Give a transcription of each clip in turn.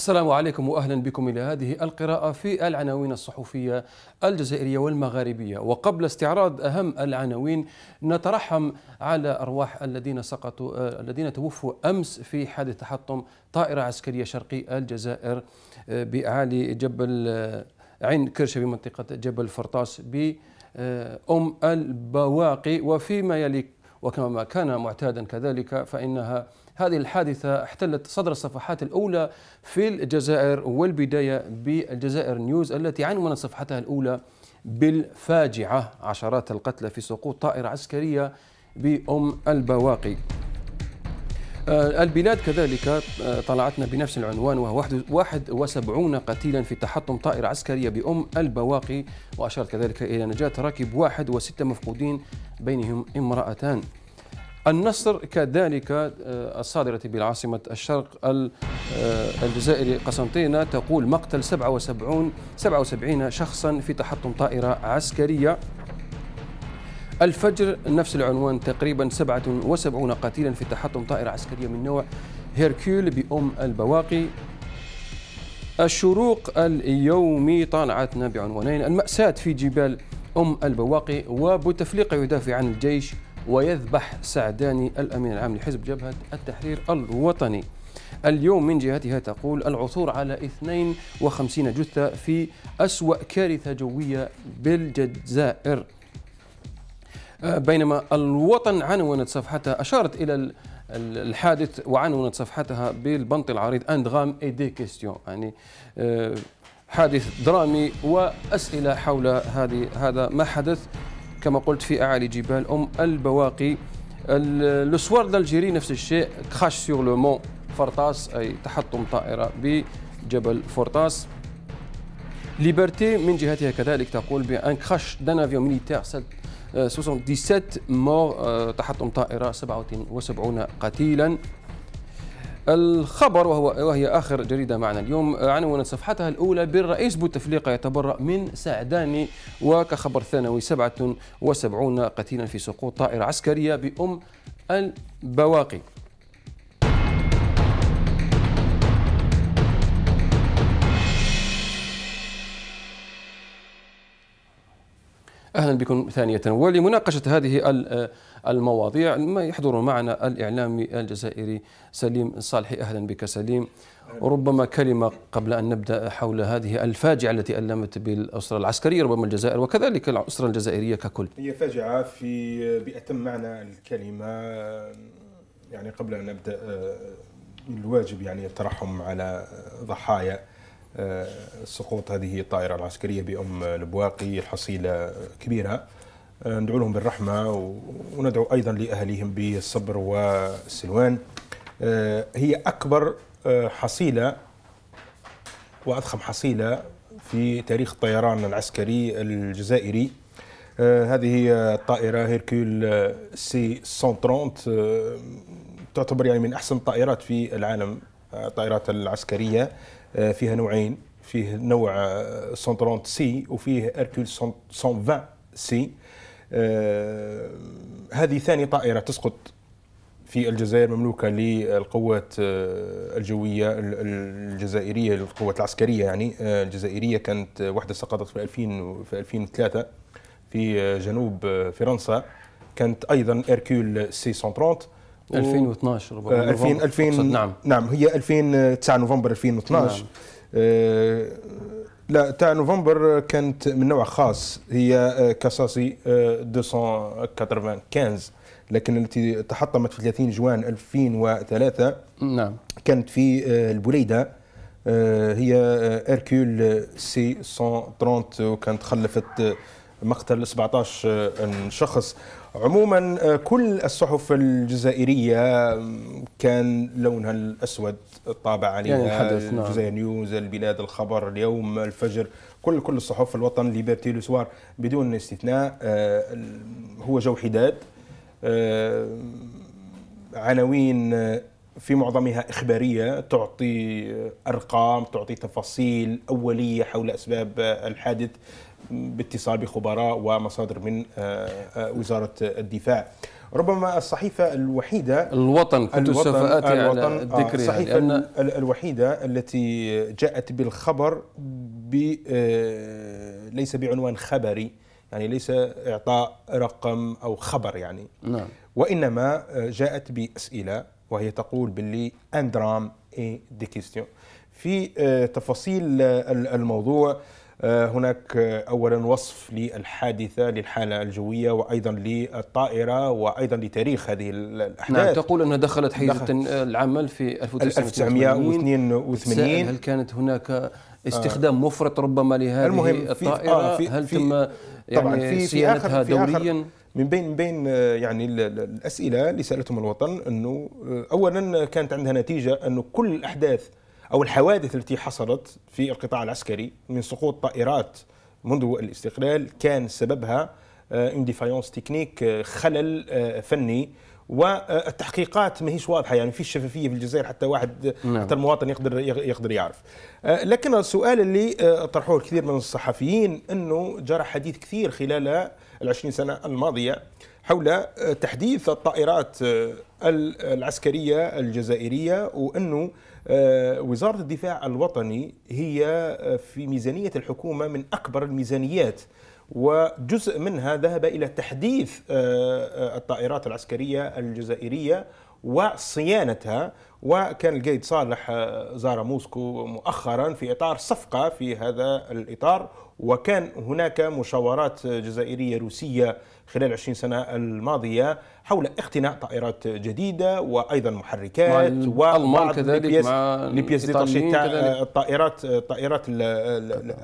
السلام عليكم واهلا بكم الى هذه القراءة في العناوين الصحفية الجزائرية والمغاربية، وقبل استعراض اهم العناوين نترحم على ارواح الذين سقطوا آه، الذين توفوا امس في حادث تحطم طائرة عسكرية شرقي الجزائر آه، باعالي جبل آه، عين كرشة بمنطقة جبل فرطاس بأم البواقي وفيما يلي وكما كان معتادا كذلك فإنها هذه الحادثة احتلت صدر الصفحات الأولى في الجزائر والبداية بالجزائر نيوز التي عنونت صفحتها الأولى بالفاجعة عشرات القتلى في سقوط طائرة عسكرية بأم البواقي آه، البلاد كذلك آه، طلعتنا بنفس العنوان وهو 71 قتيلا في تحطم طائرة عسكرية بأم البواقي وأشارت كذلك إلى نجاة راكب واحد وستة مفقودين بينهم امرأتان النصر كذلك آه، الصادرة بالعاصمة الشرق آه، الجزائري قسنطينة تقول مقتل 77 77 شخصا في تحطم طائرة عسكرية الفجر نفس العنوان تقريبا 77 قتيلا في تحطم طائرة عسكرية من نوع هيركول بأم البواقي الشروق اليومي طالعتنا بعنوانين المأساة في جبال أم البواقي وبوتفليقة يدافع عن الجيش ويذبح سعداني الأمين العام لحزب جبهة التحرير الوطني اليوم من جهتها تقول العثور على 52 جثة في أسوأ كارثة جوية بالجزائر آه، بينما الوطن عنونت صفحتها أشارت إلى الحادث وعنونت صفحتها بالبنط العريض أندغام اي دي كيستيون يعني آه، حادث درامي وأسئلة حول هذه هذا ما حدث كما قلت في أعالي جبال أم البواقي سوار دالجيري نفس الشيء كراش سور لو مون فرطاس أي تحطم طائرة بجبل فرطاس ليبرتي من جهتها كذلك تقول بأن كراش دان افيون ميليتير 77 مور آه، تحطم طائرة 77 قتيلا الخبر وهو وهي آخر جريدة معنا اليوم آه، عنونت صفحتها الأولى بالرئيس بوتفليقة يتبرأ من سعداني وكخبر ثانوي 77 قتيلا في سقوط طائرة عسكرية بأم البواقي اهلا بكم ثانيه ولمناقشه هذه آه، المواضيع ما يحضر معنا الاعلامي الجزائري سليم الصالحي اهلا بك سليم ربما كلمه قبل ان نبدا حول هذه الفاجعه التي المت بالاسره العسكريه ربما الجزائر وكذلك الاسره الجزائريه ككل هي فاجعه في باتم معنى الكلمه يعني قبل ان نبدا آه، الواجب يعني الترحم على ضحايا آه، سقوط هذه الطائرة العسكرية بأم البواقي الحصيلة كبيرة آه، ندعو لهم بالرحمة وندعو أيضا لاهاليهم بالصبر والسلوان آه، هي أكبر حصيلة وأضخم حصيلة في تاريخ الطيران العسكري الجزائري هذه الطائرة هيركول سي 130 تعتبر يعني من أحسن الطائرات في العالم الطائرات العسكرية آه، فيها نوعين فيه نوع 130 آه، سي وفيه اركول 120 سي آه، هذه ثاني طائرة تسقط في الجزائر مملوكة للقوات الجوية الجزائرية القوات العسكرية يعني الجزائرية كانت واحدة سقطت في 2000 في 2003 في جنوب فرنسا كانت أيضا إركول سي 130 2012 ربما 2000 آه، 2000 نعم نعم هي 2000 9 نوفمبر 2012 نعم. آه لا تاع نوفمبر كانت من نوع خاص هي آه، كاساسي 295 آه، لكن التي تحطمت في 30 جوان 2003 نعم كانت في البليده هي اركول سي 130 وكانت خلفت مقتل 17 شخص عموما آه، كل الصحف الجزائرية كان لونها الأسود طابع عليها يعني نعم. الجزائر نيوز البلاد الخبر اليوم الفجر كل كل الصحف الوطن ليبرتي لوسوار بدون استثناء آه، هو جو حداد آه، عناوين في معظمها إخبارية تعطي أرقام تعطي تفاصيل أولية حول أسباب الحادث باتصال بخبراء ومصادر من آه، آه، وزاره الدفاع. ربما الصحيفة الوحيدة الوطن كنت الوطن سوف آتي على آه، ذكرها يعني، الصحيفة لأن الوحيدة التي جاءت بالخبر ليس بعنوان خبري يعني ليس إعطاء رقم أو خبر يعني نعم وإنما جاءت بأسئلة وهي تقول باللي أندرام إي دي كيستيون في تفاصيل الموضوع آه، هناك آه، اولا وصف للحادثه للحاله الجويه وايضا للطائره وايضا لتاريخ هذه نعم، الاحداث نعم تقول انها دخلت حيز دخلت العمل في 1982 هل كانت هناك استخدام آه مفرط ربما لهذه المهم في الطائره آه في هل تم يعني طبعا في صيانتها في آخر دوليا من بين من بين آه، يعني الاسئله اللي سالتهم الوطن انه اولا كانت عندها نتيجه انه كل الاحداث أو الحوادث التي حصلت في القطاع العسكري من سقوط طائرات منذ الاستقلال كان سببها اون ديفايونس تكنيك خلل آه، فني والتحقيقات ماهيش واضحه يعني في شفافيه في الجزائر حتى واحد نعم. حتى المواطن يقدر يقدر يعرف آه، لكن السؤال اللي آه، طرحوه الكثير من الصحفيين انه جرى حديث كثير خلال العشرين سنه الماضيه حول تحديث الطائرات العسكرية الجزائرية وأنه آه، وزارة الدفاع الوطني هي آه، في ميزانية الحكومة من أكبر الميزانيات وجزء منها ذهب إلى تحديث آه، الطائرات العسكرية الجزائرية وصيانتها وكان القايد صالح زار موسكو مؤخرا في اطار صفقه في هذا الاطار وكان هناك مشاورات جزائرية روسية خلال 20 سنة الماضية حول اقتناء طائرات جديدة وأيضا محركات والمان كذلك مع مع لبياس تاع الطائرات الطائرات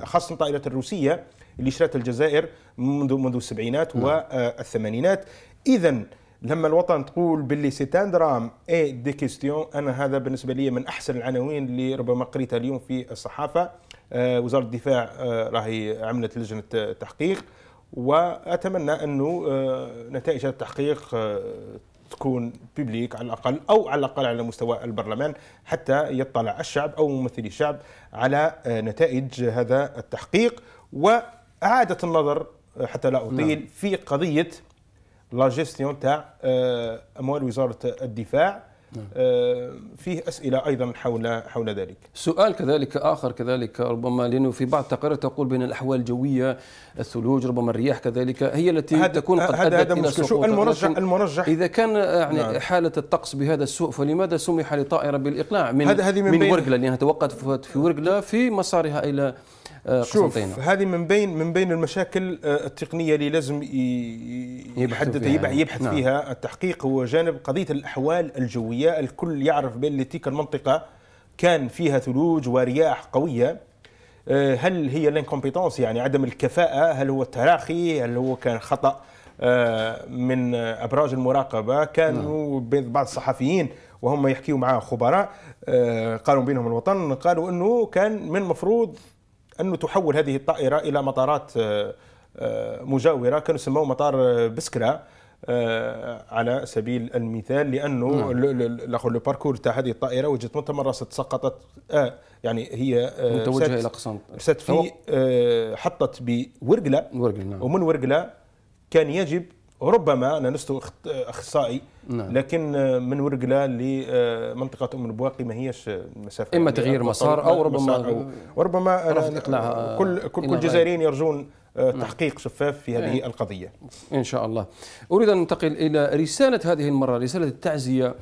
خاصة الطائرات الروسية اللي شرات الجزائر منذ منذ السبعينات نعم. والثمانينات إذا لما الوطن تقول باللي سي ان درام اي دي كيستيون انا هذا بالنسبه لي من احسن العناوين اللي ربما قريتها اليوم في الصحافه آه، وزاره الدفاع آه، راهي عملت لجنه تحقيق واتمنى انه آه، نتائج هذا التحقيق تكون بيبليك على الاقل او على الاقل على مستوى البرلمان حتى يطلع الشعب او ممثلي الشعب على نتائج هذا التحقيق واعاده النظر حتى لا اطيل نعم. في قضيه لا جيستيون تاع اموال وزاره الدفاع نعم. آه، فيه اسئله ايضا حول حول ذلك. سؤال كذلك اخر كذلك ربما لانه في بعض التقارير تقول بين الاحوال الجويه الثلوج ربما الرياح كذلك هي التي هاد تكون قد هذا هذا إلى سقوط المرجح المرجح اذا كان يعني نعم. حاله الطقس بهذا السوء فلماذا سمح لطائره بالاقلاع من هذا هذه من, من ورقله لانها توقفت في ورقله في مسارها الى آه، قسنطينه. شوف هذه من بين من بين المشاكل آه، التقنيه اللي لازم نعم. يبحث فيها يبحث نعم. فيها التحقيق هو جانب قضيه الاحوال الجويه الكل يعرف بان تلك المنطقه كان فيها ثلوج ورياح قويه آه، هل هي لينكومبيتونس يعني عدم الكفاءه هل هو التراخي هل هو كان خطا آه، من ابراج المراقبه كانوا نعم. بعض الصحفيين وهم يحكيوا مع خبراء آه، قالوا بينهم الوطن قالوا انه كان من المفروض انه تحول هذه الطائره الى مطارات آه، مجاوره كانوا يسموه مطار آه، بسكره آه، على سبيل المثال لانه نعم. لو باركور تاع هذه الطائره وجدت مرة سقطت آه يعني هي متوجهه الى قسنطينه ست في آه حطت بورقله نعم. ومن ورقله كان يجب ربما انا لست اخصائي نعم. لكن من ورقله لمنطقه ام البواقي ما هيش مسافه اما تغيير مسار او ربما مسار أو ربما كل كل, كل الجزائريين يرجون آه، نعم. تحقيق شفاف في هذه إيه. القضية إن شاء الله أريد أن ننتقل إلى رسالة هذه المرة رسالة التعزية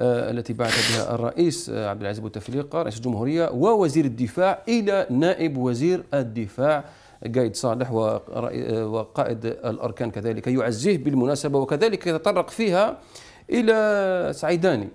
آه، التي بعث بها الرئيس آه، عبد العزيز بوتفليقه رئيس الجمهوريه ووزير الدفاع الى نائب وزير الدفاع قايد صالح وقائد الاركان كذلك يعزيه بالمناسبه وكذلك يتطرق فيها الى سعيداني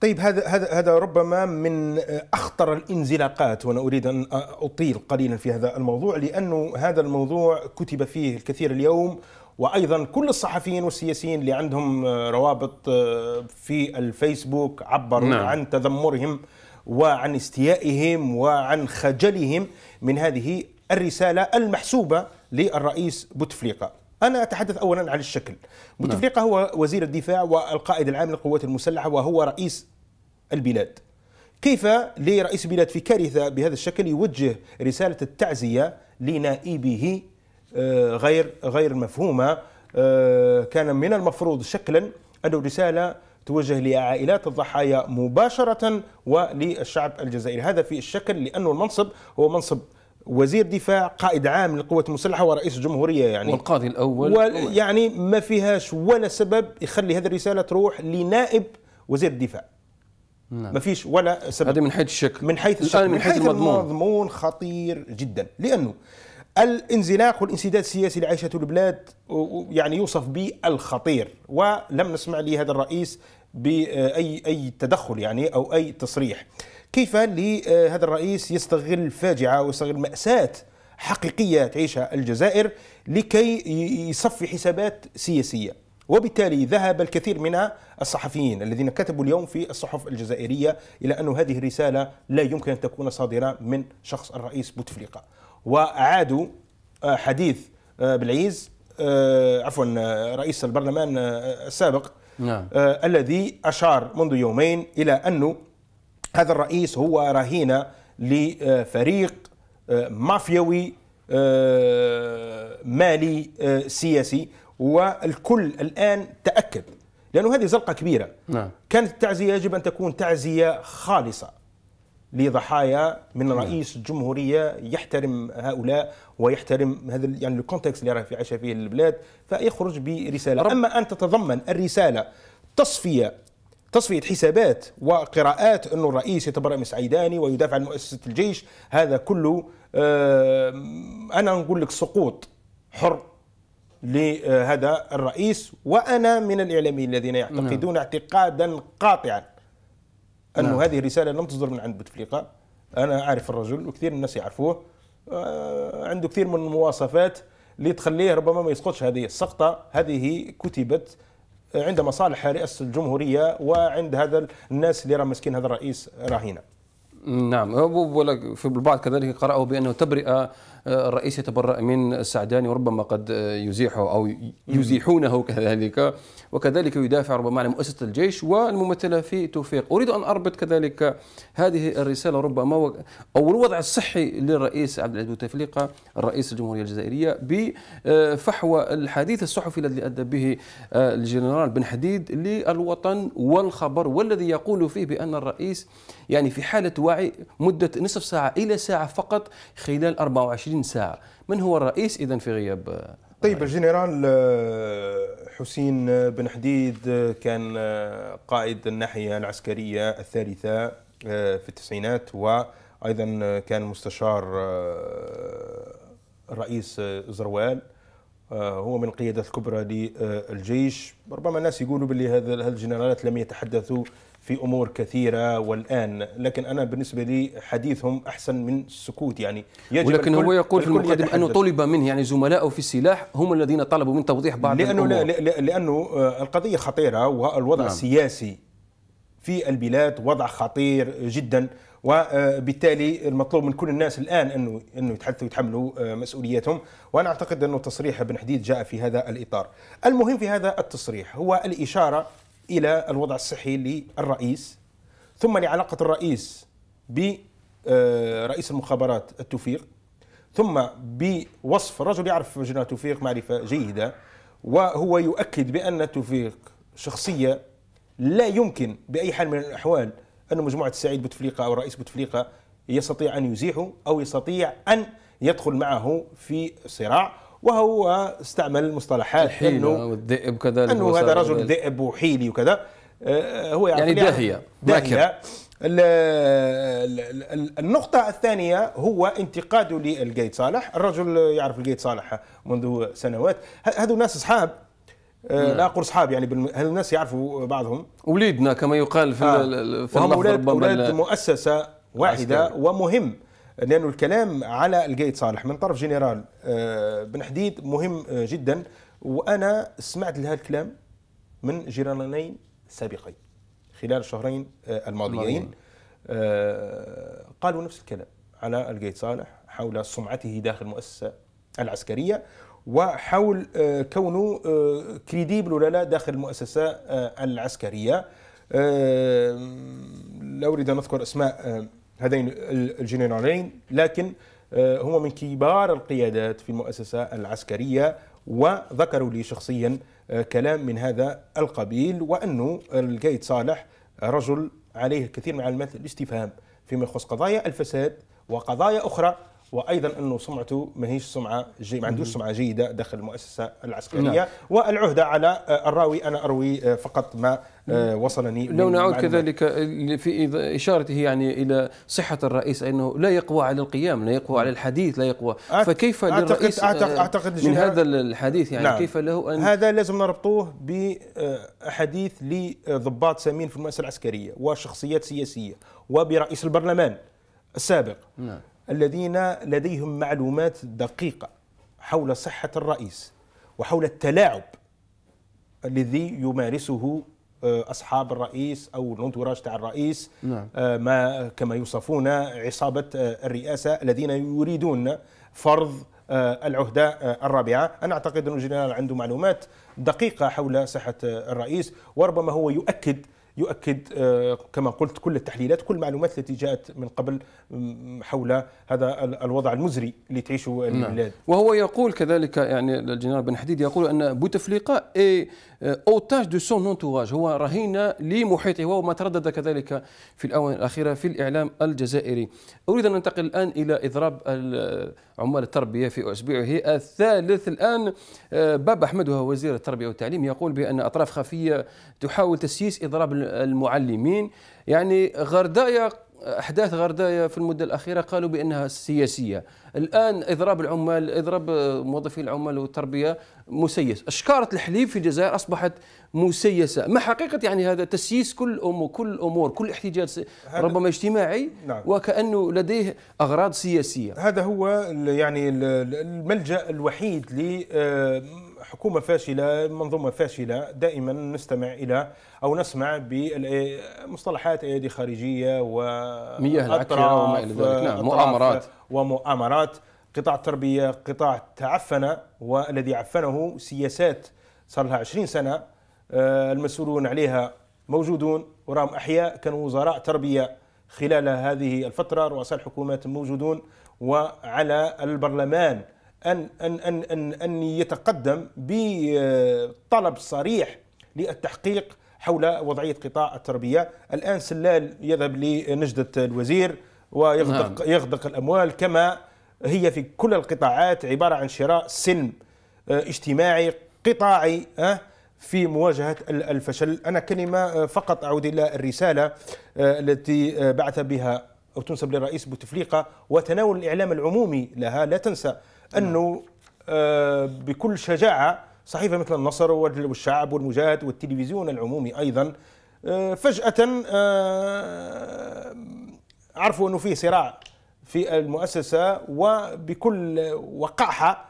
طيب هذا هذا هذا ربما من اخطر الانزلاقات وانا اريد ان اطيل قليلا في هذا الموضوع لانه هذا الموضوع كتب فيه الكثير اليوم وايضا كل الصحفيين والسياسيين اللي عندهم روابط آه، في الفيسبوك عبروا نعم. عن تذمرهم وعن استيائهم وعن خجلهم من هذه الرساله المحسوبه للرئيس بوتفليقه أنا أتحدث أولا عن الشكل بوتفليقة نعم. هو وزير الدفاع والقائد العام للقوات المسلحة وهو رئيس البلاد كيف لرئيس البلاد في كارثة بهذا الشكل يوجه رسالة التعزية لنائبه آه، غير غير مفهومة آه، كان من المفروض شكلا ان رسالة توجه لعائلات الضحايا مباشرة وللشعب الجزائري هذا في الشكل لأنه المنصب هو منصب وزير دفاع قائد عام للقوات المسلحه ورئيس الجمهوريه يعني والقاضي الاول وال يعني ما فيهاش ولا سبب يخلي هذه الرساله تروح لنائب وزير الدفاع نعم. ما فيش ولا سبب هذه من حيث الشكل من حيث الشكل من حيث, المضمون. المضمون خطير جدا لانه الانزلاق والانسداد السياسي اللي عايشته البلاد يعني يوصف بالخطير ولم نسمع لهذا الرئيس باي اي تدخل يعني او اي تصريح كيف لهذا آه، الرئيس يستغل فاجعة ويستغل مأساة حقيقية تعيشها الجزائر لكي يصفي حسابات سياسية وبالتالي ذهب الكثير من الصحفيين الذين كتبوا اليوم في الصحف الجزائرية إلى أن هذه الرسالة لا يمكن أن تكون صادرة من شخص الرئيس بوتفليقة وعادوا آه، حديث آه، بالعيز عفوا رئيس البرلمان السابق نعم. الذي أشار منذ يومين إلى أنه هذا الرئيس هو رهينه لفريق آه، مافيوي آه، مالي آه، سياسي والكل الان تاكد لانه هذه زلقه كبيره نعم. كانت التعزيه يجب ان تكون تعزيه خالصه لضحايا من نعم. رئيس جمهوريه يحترم هؤلاء ويحترم هذا يعني الكونتكست اللي راه في عايشه فيه البلاد فيخرج برساله رب. اما ان تتضمن الرساله تصفيه تصفية حسابات وقراءات أن الرئيس يتبرأ من سعيداني ويدافع عن مؤسسة الجيش هذا كله آه، أنا نقول لك سقوط حر لهذا الرئيس وأنا من الإعلاميين الذين يعتقدون نعم. اعتقادا قاطعا أن نعم. هذه الرسالة لم تصدر من عند بوتفليقة أنا أعرف الرجل وكثير من الناس يعرفوه آه، عنده كثير من المواصفات اللي تخليه ربما ما يسقطش هذه السقطة هذه كتبت عند مصالح رئاسه الجمهوريه وعند هذا الناس اللي راه ماسكين هذا الرئيس راهينا نعم في البعض كذلك قرأوا بأنه تبرئة الرئيس يتبرأ من السعداني وربما قد يزيحه أو يزيحونه كذلك وكذلك يدافع ربما عن مؤسسة الجيش والممثلة في توفيق أريد أن أربط كذلك هذه الرسالة ربما أو الوضع الصحي للرئيس عبد العزيز بوتفليقة الرئيس الجمهورية الجزائرية بفحوى الحديث الصحفي الذي أدى به آه، الجنرال بن حديد للوطن والخبر والذي يقول فيه بأن الرئيس يعني في حالة وعي مدة نصف ساعة إلى ساعة فقط خلال 24 ساعة من هو الرئيس إذا في غياب طيب الجنرال آه، حسين بن حديد آه، كان آه، قائد الناحية العسكرية الثالثة في التسعينات وأيضا كان مستشار الرئيس زروال هو من القيادات الكبرى للجيش ربما الناس يقولوا بلي هذا الجنرالات لم يتحدثوا في امور كثيره والان لكن انا بالنسبه لي حديثهم احسن من السكوت يعني يجب ولكن هو يقول في المقدمه انه طلب منه يعني زملائه في السلاح هم الذين طلبوا من توضيح بعض لانه الأمور. لا لانه آه، القضيه خطيره والوضع نعم. السياسي في البلاد وضع خطير جدا وبالتالي آه، المطلوب من كل الناس الان انه انه يتحدثوا ويتحملوا آه، مسؤوليتهم وانا اعتقد انه تصريح بن حديد جاء في هذا الاطار. المهم في هذا التصريح هو الاشاره الى الوضع الصحي للرئيس ثم لعلاقه الرئيس برئيس آه، المخابرات التوفيق ثم بوصف رجل يعرف جنرال توفيق معرفه جيده وهو يؤكد بان توفيق شخصيه لا يمكن باي حال من الاحوال ان مجموعه السعيد بوتفليقه او الرئيس بوتفليقه يستطيع ان يزيحه او يستطيع ان يدخل معه في صراع وهو استعمل مصطلحات انه والذئب كذلك انه هذا رجل ذئب وحيلي وكذا آه، هو يعني, يعني داهيه داهيه النقطة الثانية هو انتقاده للقيد صالح، الرجل يعرف القيد صالح منذ سنوات، هذو ناس اصحاب آه، نعم. لا اقول اصحاب يعني هذو الناس يعرفوا بعضهم وليدنا كما يقال في آه. في وهم اولاد مؤسسة واحده عسكري. ومهم لأنه الكلام على الجيد صالح من طرف جنرال آه، بن حديد مهم آه، جدا وأنا سمعت لهذا الكلام من جنرالين سابقين خلال الشهرين آه، الماضيين قالوا نفس الكلام على الجيد صالح حول سمعته داخل المؤسسة العسكرية وحول كونه كريديبل ولا لا داخل المؤسسة العسكرية لا أريد أن أذكر أسماء هذين الجنرالين لكن آه، هما من كبار القيادات في المؤسسة العسكرية وذكروا لي شخصيا آه، كلام من هذا القبيل وأنه القايد صالح رجل عليه كثير من علامات الاستفهام فيما يخص قضايا الفساد وقضايا أخرى وايضا انه سمعته ماهيش سمعه جي ما عندوش سمعه جيده داخل المؤسسه العسكريه نعم. والعهده على آه، الراوي انا اروي آه، فقط ما آه، نعم. وصلني لو نعود كذلك في اشارته يعني الى صحه الرئيس انه لا يقوى على القيام لا يقوى على الحديث لا يقوى فكيف أعتقد للرئيس أعتقد, أعتقد من هذا الحديث يعني نعم. كيف له ان هذا لازم نربطوه بحديث لضباط سامين في المؤسسه العسكريه وشخصيات سياسيه وبرئيس البرلمان السابق نعم. الذين لديهم معلومات دقيقة حول صحة الرئيس وحول التلاعب الذي يمارسه آه، اصحاب الرئيس او الانتوراج تاع الرئيس نعم. آه، ما كما يوصفون عصابه آه، الرئاسه الذين يريدون فرض العهده الرابعه، انا اعتقد ان الجنرال عنده معلومات دقيقه حول صحه الرئيس وربما هو يؤكد يؤكد آه، كما قلت كل التحليلات كل المعلومات التي جاءت من قبل حول هذا الوضع المزري اللي تعيشه نعم. البلاد نعم. وهو يقول كذلك يعني الجنرال بن حديد يقول ان بوتفليقه إيه آه، اوتاج دو سون انتوراج هو رهين لمحيطه وما تردد كذلك في الاونه الاخيره في الاعلام الجزائري اريد ان ننتقل الان الى اضراب عمال التربيه في اسبوعه الثالث الان آه، باب احمد وهو وزير التربيه والتعليم يقول بان اطراف خفيه تحاول تسييس اضراب المعلمين يعني غردايه احداث غردايه في المده الاخيره قالوا بانها سياسيه الان اضراب العمال اضراب موظفي العمال والتربيه مسيس اشكاره الحليب في الجزائر اصبحت مسيسه ما حقيقه يعني هذا تسييس كل أمور كل امور كل احتجاج ربما اجتماعي نعم. وكانه لديه اغراض سياسيه هذا هو يعني الملجا الوحيد ل آه، حكومة فاشلة منظومة فاشلة دائما نستمع إلى أو نسمع بمصطلحات أيادي خارجية و مياه العكرة وما إلى ذلك نعم مؤامرات ومؤامرات قطاع التربية قطاع تعفن والذي عفنه سياسات صار لها 20 سنة آه، المسؤولون عليها موجودون وراهم أحياء كانوا وزراء تربية خلال هذه الفترة رؤساء الحكومات موجودون وعلى البرلمان أن, أن, أن, أن, أن يتقدم بطلب صريح للتحقيق حول وضعية قطاع التربية الآن سلال يذهب لنجدة الوزير ويغدق نعم. يغدق الأموال كما هي في كل القطاعات عبارة عن شراء سلم آه، اجتماعي قطاعي آه، في مواجهة الفشل أنا كلمة آه، فقط أعود إلى الرسالة التي بعث بها أو تنسب للرئيس بوتفليقة وتناول الإعلام العمومي لها لا تنسى انه آه، بكل شجاعه صحيفه مثل النصر والشعب والمجاهد والتلفزيون العمومي ايضا آه، فجاه آه، عرفوا انه في صراع في المؤسسه وبكل وقاحه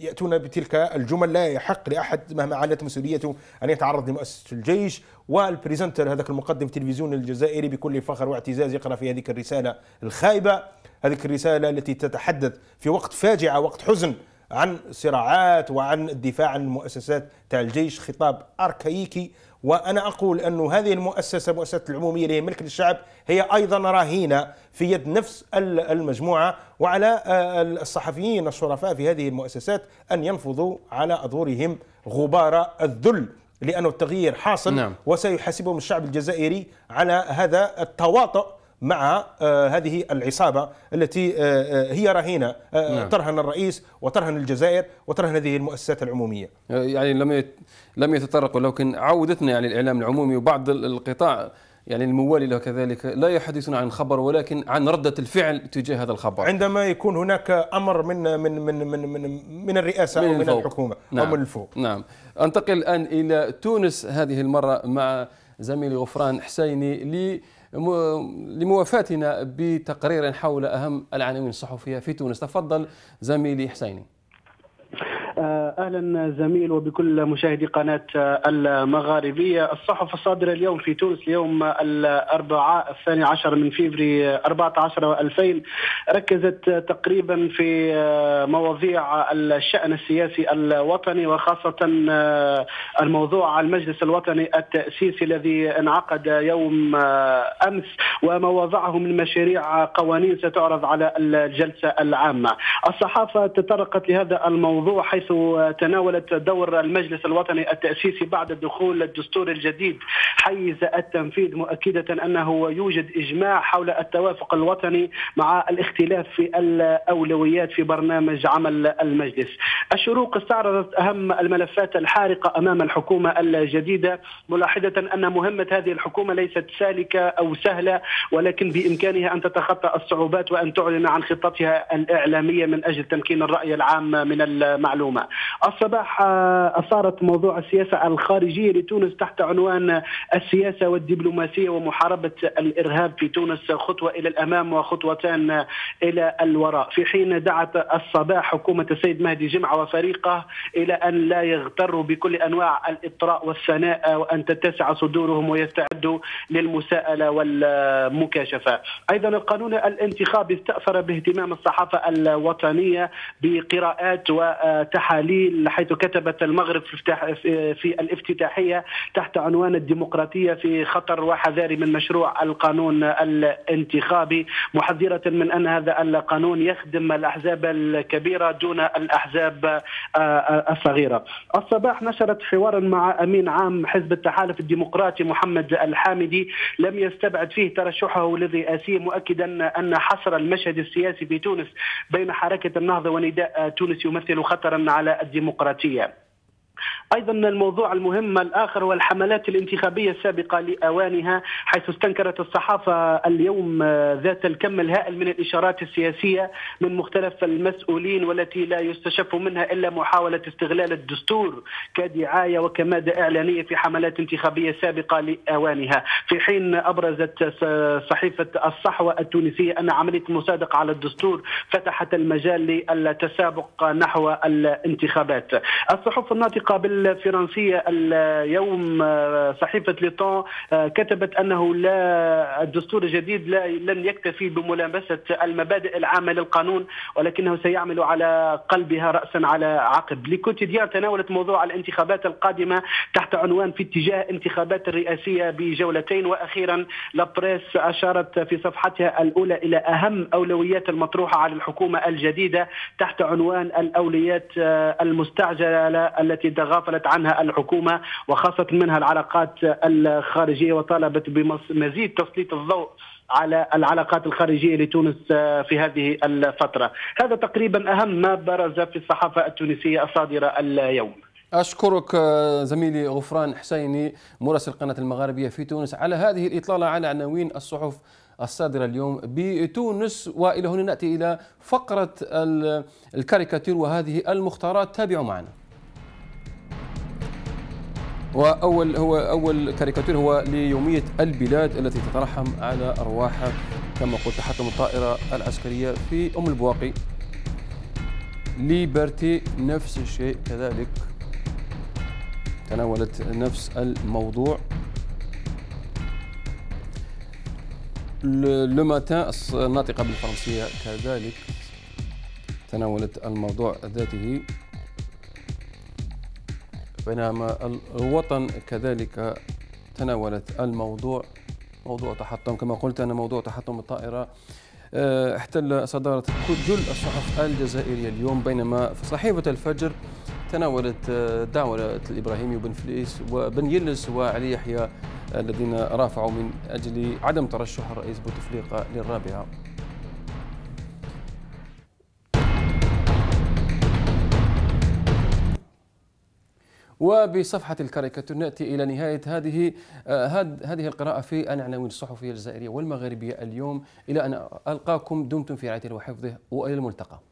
ياتون بتلك الجمل لا يحق لاحد مهما علت مسؤوليته ان يتعرض لمؤسسه الجيش والبريزنتر هذاك المقدم التلفزيون الجزائري بكل فخر واعتزاز يقرا في هذيك الرساله الخايبه هذه الرسالة التي تتحدث في وقت فاجعة وقت حزن عن صراعات وعن الدفاع عن المؤسسات تاع الجيش خطاب أركايكي وأنا أقول أن هذه المؤسسة مؤسسة العمومية اللي هي ملك للشعب هي أيضا رهينة في يد نفس المجموعة وعلى آه، الصحفيين الشرفاء في هذه المؤسسات أن ينفضوا على أظهرهم غبار الذل لأن التغيير حاصل نعم. وسيحاسبهم الشعب الجزائري على هذا التواطؤ مع آه، هذه العصابة التي آه، آه، هي رهينة نعم. ترهن الرئيس وترهن الجزائر وترهن هذه المؤسسات العمومية يعني لم لم يتطرقوا لكن عودتنا يعني الإعلام العمومي وبعض القطاع يعني الموالي له كذلك لا يحدثون عن خبر ولكن عن ردة الفعل تجاه هذا الخبر عندما يكون هناك أمر من من من من من, من الرئاسة من أو من الفوق. الحكومة نعم. أو من الفوق نعم أنتقل الآن إلى تونس هذه المرة مع زميلي غفران حسيني لموافاتنا بتقرير حول أهم العناوين الصحفية في تونس تفضل زميلي حسيني آه، اهلا زميل وبكل مشاهدي قناه آه، المغاربيه الصحف الصادره اليوم في تونس اليوم الاربعاء الثاني عشر من فيفري 14 و 2000 ركزت آه، تقريبا في مواضيع الشان السياسي الوطني وخاصه الموضوع على المجلس الوطني التاسيسي الذي انعقد يوم امس وما وضعه من مشاريع قوانين ستعرض على الجلسه العامه الصحافه تطرقت لهذا الموضوع حيث حيث تناولت دور المجلس الوطني التأسيسي بعد دخول الدستور الجديد حيز التنفيذ مؤكدة أنه يوجد إجماع حول التوافق الوطني مع الاختلاف في الأولويات في برنامج عمل المجلس الشروق استعرضت أهم الملفات الحارقة أمام الحكومة الجديدة ملاحظة أن مهمة هذه الحكومة ليست سالكة أو سهلة ولكن بإمكانها أن تتخطى الصعوبات وأن تعلن عن خطتها الإعلامية من أجل تمكين الرأي العام من المعلومة الصباح أثارت آه، موضوع السياسة الخارجية لتونس تحت عنوان السياسة والدبلوماسية ومحاربة الإرهاب في تونس خطوة إلى الأمام وخطوتان إلى الوراء في حين دعت الصباح حكومة السيد مهدي جمعة وفريقه إلى أن لا يغتروا بكل أنواع الإطراء والثناء وأن تتسع صدورهم ويستعدوا للمساءلة والمكاشفة أيضا القانون الانتخابي استأثر باهتمام الصحافة الوطنية بقراءات وتحديات الحالي حيث كتبت المغرب في, افتح في الافتتاحية تحت عنوان الديمقراطية في خطر وحذاري من مشروع القانون الانتخابي محذرة من أن هذا القانون يخدم الأحزاب الكبيرة دون الأحزاب آه، آه، الصغيرة الصباح نشرت حوارا مع أمين عام حزب التحالف الديمقراطي محمد الحامدي لم يستبعد فيه ترشحه للرئاسية مؤكدا أن حصر المشهد السياسي في تونس بين حركة النهضة ونداء تونس يمثل خطرا على الديمقراطيه ايضا الموضوع المهم الاخر هو الحملات الانتخابيه السابقه لاوانها حيث استنكرت الصحافه اليوم ذات الكم الهائل من الاشارات السياسيه من مختلف المسؤولين والتي لا يستشف منها الا محاوله استغلال الدستور كدعايه وكماده اعلانيه في حملات انتخابيه سابقه لاوانها في حين ابرزت صحيفه الصحوه التونسيه ان عمليه المصادقه على الدستور فتحت المجال للتسابق نحو الانتخابات الصحف الناطقه بال الفرنسية اليوم آه، صحيفة ليتون آه، كتبت أنه لا الدستور الجديد لا لن يكتفي بملامسة المبادئ العامة للقانون ولكنه سيعمل على قلبها رأسا على عقب لكوتيديان تناولت موضوع الانتخابات القادمة تحت عنوان في اتجاه انتخابات الرئاسية بجولتين وأخيرا لابريس أشارت في صفحتها الأولى إلى أهم أولويات المطروحة على الحكومة الجديدة تحت عنوان الأولويات آه، المستعجلة التي تغافل غفلت عنها الحكومة وخاصة منها العلاقات الخارجية وطالبت بمزيد تسليط الضوء على العلاقات الخارجيه لتونس آه، في هذه الفتره، هذا تقريبا اهم ما برز في الصحافه التونسيه الصادره اليوم. أشكرك آه، زميلي غفران حسيني مراسل قناة المغاربية في تونس على هذه الإطلالة على عناوين الصحف الصادرة اليوم بتونس وإلى هنا نأتي إلى فقرة الكاريكاتير وهذه المختارات تابعوا معنا واول هو اول كاريكاتير هو ليوميه البلاد التي تترحم على ارواحها كما قلت تحطم الطائره العسكريه في ام البواقي ليبرتي نفس الشيء كذلك تناولت نفس الموضوع لو ماتان الناطقه بالفرنسيه كذلك تناولت الموضوع ذاته بينما الوطن كذلك تناولت الموضوع موضوع تحطم كما قلت أن موضوع تحطم الطائرة آه، احتل صدارة كل الصحف الجزائرية اليوم بينما في صحيفة الفجر تناولت آه، دعوة الإبراهيمي وبن فليس وبن يلس وعلي يحيى الذين رافعوا من أجل عدم ترشح الرئيس بوتفليقة للرابعة وبصفحة الكاريكاتور نأتي إلى نهاية هذه آه، هذه القراءة في العناوين الصحفية الجزائرية والمغاربية اليوم إلى أن ألقاكم دمتم في رعاية وحفظه وإلى الملتقى